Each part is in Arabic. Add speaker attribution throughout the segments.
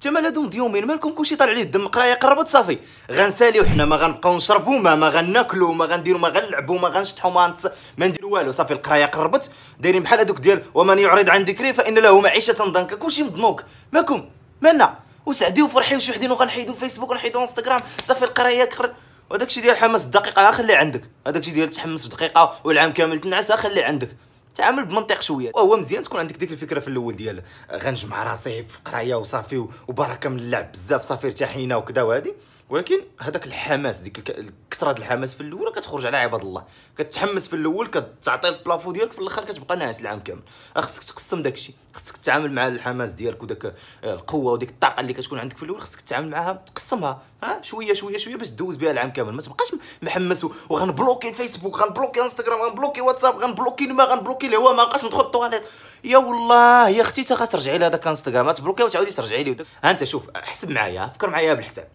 Speaker 1: حتى مال هادو مضيومين مالكم كلشي طالع عليه الدم قرايه قربت صافي غنساليو حنا ما غنبقاو نشربو ما ما غناكلو ما غنديرو ما غنلعبو ما غنشطحو ما نتص... ما نديرو والو صافي القرايه قربت دايرين بحال هادوك ديال ومن يعرض عن ذكري فان له معيشه ضنكا كلشي مضنوك مالكم مالنا وسعدي وفرحي شي وحدين وغنحيدو الفيسبوك ونحيدو انستغرام صافي القرايه كر... وداكشي ديال حماس الدقيقه آه، خليه عندك هذاكشي ديال تحمس دقيقه والعام كامل تنعس آه، خليه عندك تعامل بمنطق شويه وهو مزيان تكون عندك ديك الفكره في الاول ديال غنجمع راسي في قرايه وصافي وبركه من اللعب بزاف صافي ارتاحينا وكذا وهادي ولكن هذاك الحماس ديك كثره الحماس في الاول كتخرج على عباد الله كتحمس في الاول كتعطي البلافو ديالك في الاخر كتبقى ناعس العام كامل آه، خصك تقسم داك الشيء خصك تتعامل مع الحماس ديالك وداك آه، القوه وديك الطاقه اللي كتكون عندك في الاول خصك تتعامل معها تقسمها ها آه، شويه شويه شويه باش دوز بها العام كامل ما تبقاش محمس وغنبلوكي الفيسبوك غنبلوكي انستغرام غنبلوكي واتساب غنبلوكي الماء غنبلوكي الهواء ما بقاش ندخل الطواليت يا والله يا اختي تا غترجعي لهذاك انستغرام تبلوكي وتعاودي ترجعي ليه انت شوف حسب معايا فكر معايا بالحساب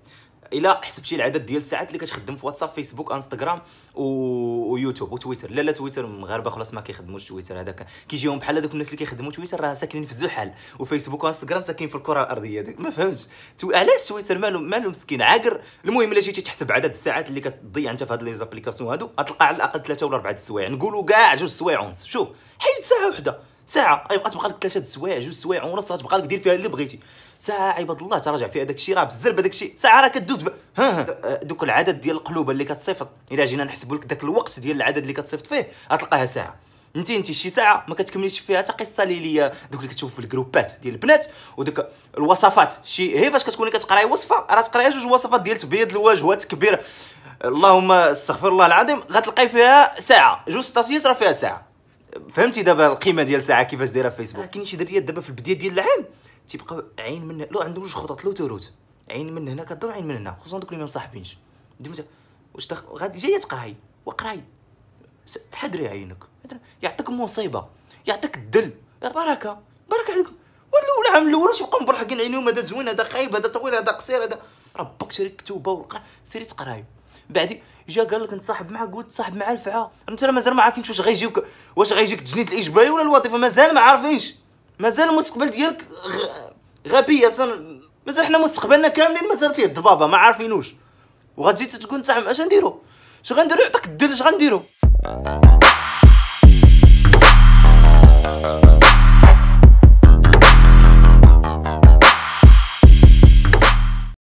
Speaker 1: الا حسبتي العدد ديال الساعات اللي كتخدم في واتساب فيسبوك انستغرام و... ويوتيوب وتويتر لا لا تويتر مغاربه خلاص ما كيخدموش تويتر هذاك كيجيهم بحال هذوك الناس اللي كيخدموا تويتر راه ساكنين في زحل وفيسبوك وانستغرام ساكنين في الكره الارضيه هذاك ما فهمتش تو... علاش تويتر مالو مالو مسكين عاقر المهم الا جيتي تحسب عدد الساعات اللي كتضيع انت في هاد لي زابليكاسيون هادو غتلقى على الاقل ثلاثه ولا اربعه السوايع نقولوا كاع جوج سوايع ونص شوف حيد ساعه وحده ساعه غيبقى أيوة، تبقى لك ثلاثه السوايع جوج سوايع ونص غتبقى لك دير فيها اللي بغيتي ساعه عباد الله تراجع فيها داك الشيء راه بالزربه داك الشيء ساعه راه كدوز ب... ها ها آه، دوك العدد ديال القلوبه اللي كتصيفط الا جينا نحسبوا لك داك الوقت ديال العدد اللي كتصيفط فيه غتلقاها ساعه انت انت شي ساعه ما كتكمليش فيها حتى قصه ليليه دوك اللي كتشوف في الجروبات ديال البنات ودوك الوصفات شي هي فاش كتكوني كتقراي وصفه راه تقراي جوج وصفات ديال تبيض الوجه وتكبير اللهم استغفر الله العظيم غتلقاي فيها ساعه جوج طاسيات راه فيها ساعه فهمتي دابا القيمه ديال ساعه كيفاش دايره في فيسبوك كاين شي دريات دابا في البدايه ديال العام تيبقاو عين من لو عندهم جوج خطط لو تروت عين من هنا كدور عين من هنا خصوصا دوك اللي ما مصاحبينش ديما واش تخ... غادي جايه تقراي وقراي حدري عينك يعطيك مصيبه يعطيك الدل بركه بركه عليكم ولا العام الاول واش يبقاو مبرحقين عينيهم هذا زوين هذا خايب هذا طويل هذا قصير هذا ربك شريك كتوبه وقرا سيري تقراي بعدي جا قال لك نتصاحب معاه قلت تصاحب مع الفعا انت مازال ما عارفينش واش غيجيوك واش غيجيك تجنيد الاجباري ولا الوظيفه مازال ما عارفينش مازال المستقبل ديالك غ... غبي اصلا مازال حنا مستقبلنا كاملين مازال فيه الضبابه ما عارفينوش وغتجي تقول نتصاحب اش نديرو اش غنديرو يعطيك الدل اش غنديرو